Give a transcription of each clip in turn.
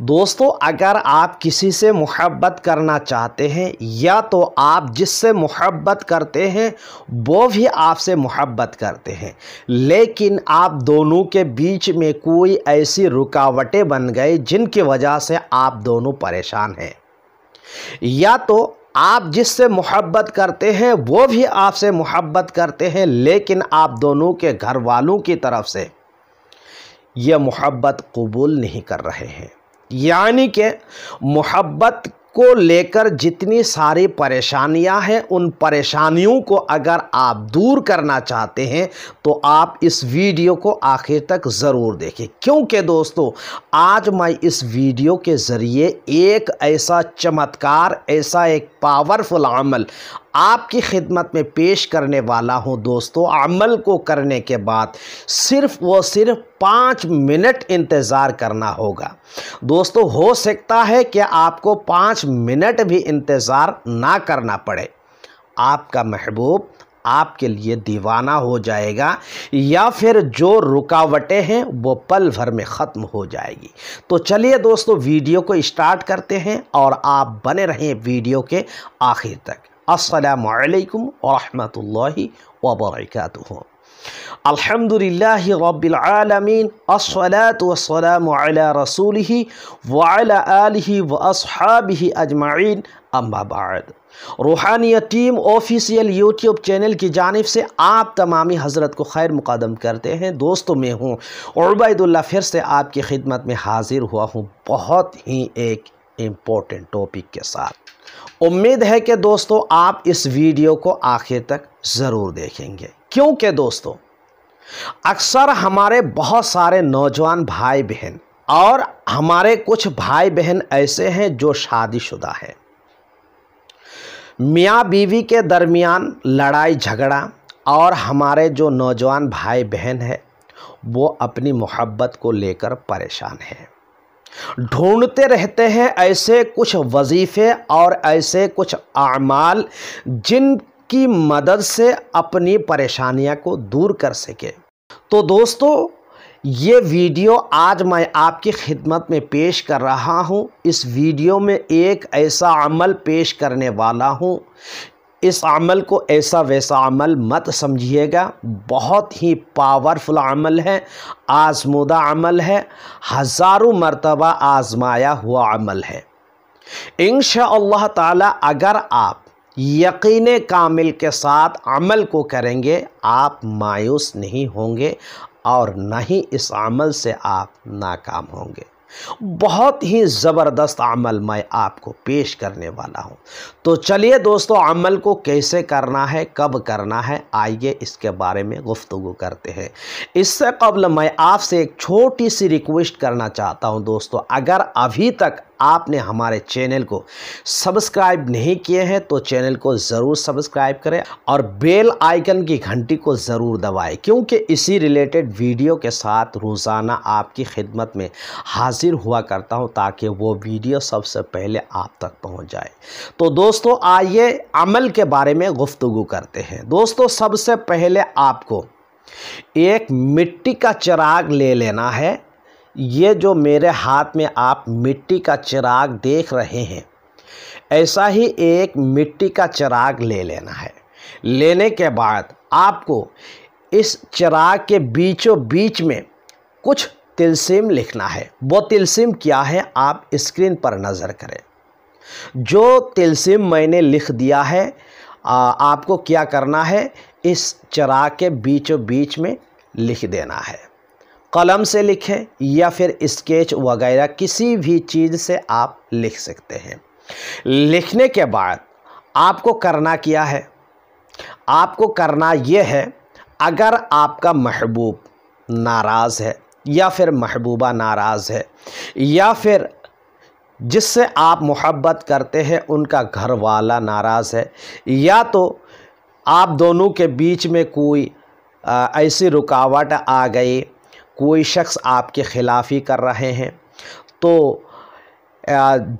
दोस्तों अगर आप किसी से मुहब्बत करना चाहते हैं या तो आप जिससे मुहब्बत करते हैं वो भी आपसे मुहब्बत करते हैं लेकिन आप दोनों के बीच में कोई ऐसी रुकावटें बन गई जिनकी वजह से आप दोनों परेशान हैं या तो आप जिससे मुहब्बत करते हैं वो भी आपसे मुहब्बत करते हैं लेकिन आप दोनों के घर वालों की तरफ से यह मोहब्बत कबूल नहीं कर रहे हैं यानी कि मोहब्बत को लेकर जितनी सारी परेशानियां हैं उन परेशानियों को अगर आप दूर करना चाहते हैं तो आप इस वीडियो को आखिर तक ज़रूर देखें क्योंकि दोस्तों आज मैं इस वीडियो के ज़रिए एक ऐसा चमत्कार ऐसा एक पावरफुल अमल आपकी खिदमत में पेश करने वाला हूँ दोस्तों अमल को करने के बाद सिर्फ़ व सिर्फ पाँच मिनट इंतज़ार करना होगा दोस्तों हो सकता है कि आपको पाँच मिनट भी इंतज़ार ना करना पड़े आपका महबूब आपके लिए दीवाना हो जाएगा या फिर जो रुकावटें हैं वो पल भर में ख़त्म हो जाएगी तो चलिए दोस्तों वीडियो को स्टार्ट करते हैं और आप बने रहें वीडियो के आखिर तक असलकम वरहमल वबरक আলহামদুলিল্লাহ রবিল আলমিন रसूल আলা রসুলহি ওয়ালা আলহি ওয়াসহাবিহি अम्बाबाद रूहानिया टीम ऑफिशियल यूट्यूब चैनल की जानब से आप तमामी हजरत को खैर मुकदम करते हैं दोस्तों मैं हूँ उबैदुल्ला फिर से आपकी खिदमत में हाजिर हुआ हूँ बहुत ही एक इम्पोर्टेंट टॉपिक के साथ उम्मीद है कि दोस्तों आप इस वीडियो को आखिर तक ज़रूर देखेंगे क्योंकि दोस्तों अक्सर हमारे बहुत सारे नौजवान भाई बहन और हमारे कुछ भाई बहन ऐसे हैं जो शादीशुदा हैं मियाँ बीवी के दरमियान लड़ाई झगड़ा और हमारे जो नौजवान भाई बहन है वो अपनी मोहब्बत को लेकर परेशान हैं ढूंढते रहते हैं ऐसे कुछ वजीफ़े और ऐसे कुछ अमाल जिनकी मदद से अपनी परेशानियां को दूर कर सके तो दोस्तों ये वीडियो आज मैं आपकी खिदमत में पेश कर रहा हूँ इस वीडियो में एक ऐसा अमल पेश करने वाला हूँ इस अमल को ऐसा वैसा अमल मत समझिएगा बहुत ही पावरफुल अमल है आजमदा अमल है हज़ारों मरतबा आजमाया हुआ अमल है इन ताला अगर आप यकीन कामिल के साथ अमल को करेंगे आप मायूस नहीं होंगे और ना ही इस अमल से आप नाकाम होंगे बहुत ही ज़बरदस्त अमल मैं आपको पेश करने वाला हूँ तो चलिए दोस्तों अमल को कैसे करना है कब करना है आइए इसके बारे में गुफ्तु करते हैं इससे कबल मैं आपसे एक छोटी सी रिक्वेस्ट करना चाहता हूँ दोस्तों अगर अभी तक आपने हमारे चैनल को सब्सक्राइब नहीं किए हैं तो चैनल को ज़रूर सब्सक्राइब करें और बेल आइकन की घंटी को ज़रूर दबाएं क्योंकि इसी रिलेटेड वीडियो के साथ रोज़ाना आपकी खिदमत में हाजिर हुआ करता हूं ताकि वो वीडियो सबसे पहले आप तक पहुंच जाए तो दोस्तों आइए अमल के बारे में गुफ्तु करते हैं दोस्तों सबसे पहले आपको एक मिट्टी का चिराग ले लेना है ये जो मेरे हाथ में आप मिट्टी का चिराग देख रहे हैं ऐसा ही एक मिट्टी का चिराग ले लेना है लेने के बाद आपको इस चिराग के बीचों बीच में कुछ तिलसिम लिखना है वो तिलसिम क्या है आप स्क्रीन पर नज़र करें जो तिलसिम मैंने लिख दिया है आ, आपको क्या करना है इस चिराग के बीचों बीच में लिख देना है कलम से लिखें या फिर स्केच वगैरह किसी भी चीज़ से आप लिख सकते हैं लिखने के बाद आपको करना क्या है आपको करना यह है अगर आपका महबूब नाराज़ है या फिर महबूबा नाराज़ है या फिर जिससे आप मोहब्बत करते हैं उनका घर वाला नाराज़ है या तो आप दोनों के बीच में कोई ऐसी रुकावट आ गई कोई शख्स आपके ख़िलाफ़ ही कर रहे हैं तो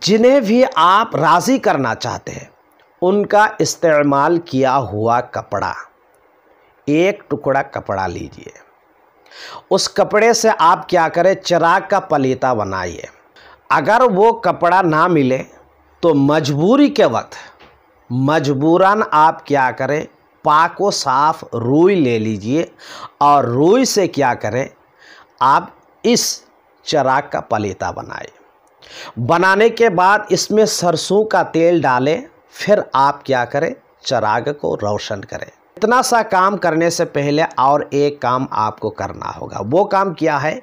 जिन्हें भी आप राज़ी करना चाहते हैं उनका इस्तेमाल किया हुआ कपड़ा एक टुकड़ा कपड़ा लीजिए उस कपड़े से आप क्या करें चिराग का पलीता बनाइए अगर वो कपड़ा ना मिले तो मजबूरी के वक्त मजबूरन आप क्या करें पाको साफ रुई ले लीजिए और रुई से क्या करें आप इस चराग का पलेता बनाए बनाने के बाद इसमें सरसों का तेल डालें फिर आप क्या करें चराग को रोशन करें इतना सा काम करने से पहले और एक काम आपको करना होगा वो काम क्या है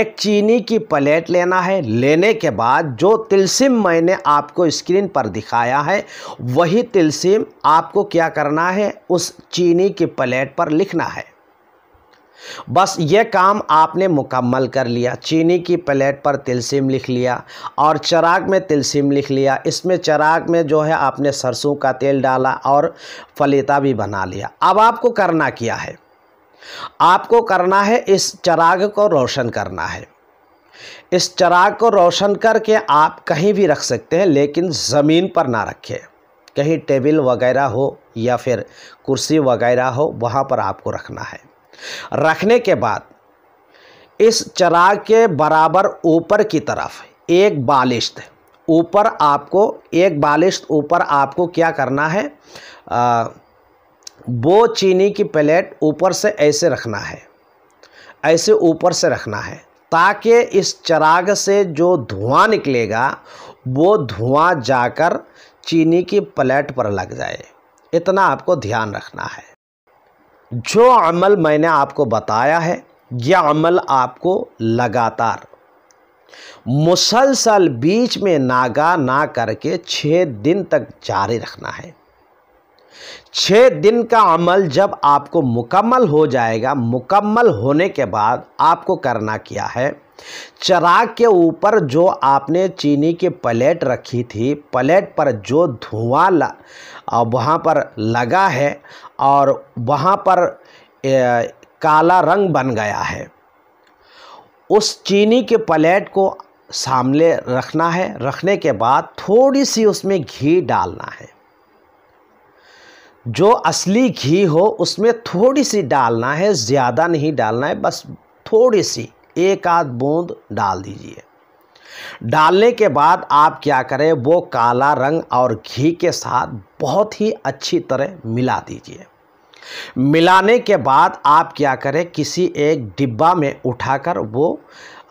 एक चीनी की प्लेट लेना है लेने के बाद जो तिलसिम मैंने आपको स्क्रीन पर दिखाया है वही तिलसिम आपको क्या करना है उस चीनी की प्लेट पर लिखना है बस ये काम आपने मुकम्मल कर लिया चीनी की प्लेट पर तिलसिम लिख लिया और चराग में तिलसिम लिख लिया इसमें चराग में जो है आपने सरसों का तेल डाला और फलीता भी बना लिया अब आपको करना क्या है आपको करना है इस चराग को रोशन करना है इस चराग को रोशन करके आप कहीं भी रख सकते हैं लेकिन ज़मीन पर ना रखें कहीं टेबल वगैरह हो या फिर कुर्सी वगैरह हो वहाँ पर आपको रखना है रखने के बाद इस चराग के बराबर ऊपर की तरफ एक बालिश्त ऊपर आपको एक बालिश्त ऊपर आपको क्या करना है आ, वो चीनी की प्लेट ऊपर से ऐसे रखना है ऐसे ऊपर से रखना है ताकि इस चराग से जो धुआं निकलेगा वो धुआं जाकर चीनी की प्लेट पर लग जाए इतना आपको ध्यान रखना है जो अमल मैंने आपको बताया है यह अमल आपको लगातार मुसलसल बीच में नागा ना करके छः दिन तक जारी रखना है छः दिन का अमल जब आपको मुकम्मल हो जाएगा मुकम्मल होने के बाद आपको करना क्या है चराग के ऊपर जो आपने चीनी की प्लेट रखी थी प्लेट पर जो धुआं वहाँ पर लगा है और वहाँ पर ए, काला रंग बन गया है उस चीनी के प्लेट को सामने रखना है रखने के बाद थोड़ी सी उसमें घी डालना है जो असली घी हो उसमें थोड़ी सी डालना है ज़्यादा नहीं डालना है बस थोड़ी सी एक आध बूंद डाल दीजिए डालने के बाद आप क्या करें वो काला रंग और घी के साथ बहुत ही अच्छी तरह मिला दीजिए मिलाने के बाद आप क्या करें किसी एक डिब्बा में उठाकर वो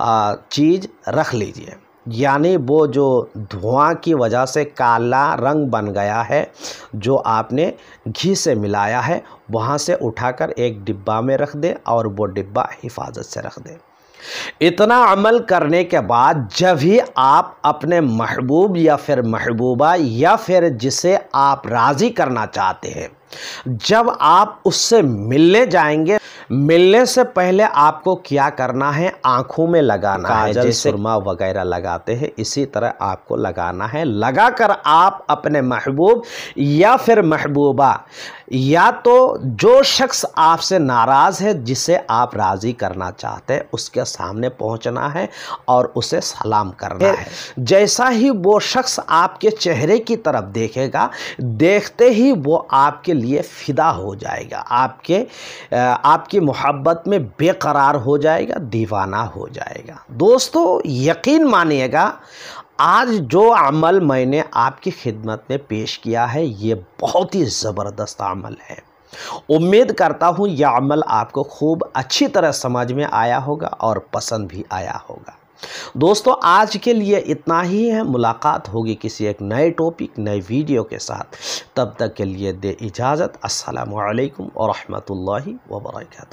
चीज़ रख लीजिए यानी वो जो धुआं की वजह से काला रंग बन गया है जो आपने घी से मिलाया है वहाँ से उठाकर एक डिब्बा में रख दें और वो डिब्बा हिफाजत से रख दें इतना अमल करने के बाद जब ही आप अपने महबूब या फिर महबूबा या फिर जिसे आप राज़ी करना चाहते हैं जब आप उससे मिलने जाएंगे मिलने से पहले आपको क्या करना है आंखों में लगाना है जैसे सुरमा वगैरह लगाते हैं इसी तरह आपको लगाना है लगाकर आप अपने महबूब या फिर महबूबा या तो जो शख्स आपसे नाराज़ है जिसे आप राज़ी करना चाहते हैं उसके सामने पहुंचना है और उसे सलाम करना है जैसा ही वो शख्स आपके चेहरे की तरफ देखेगा देखते ही वो आपके लिए फ़िदा हो जाएगा आपके आपकी मोहब्बत में बेकरार हो जाएगा दीवाना हो जाएगा दोस्तों यकीन मानिएगा आज जो अमल मैंने आपकी खिदमत में पेश किया है ये बहुत ही ज़बरदस्त अमल है उम्मीद करता हूँ यह अमल आपको खूब अच्छी तरह समझ में आया होगा और पसंद भी आया होगा दोस्तों आज के लिए इतना ही है मुलाकात होगी किसी एक नए टॉपिक नए वीडियो के साथ तब तक के लिए दे इजाज़त असलकम वरहमल वर्का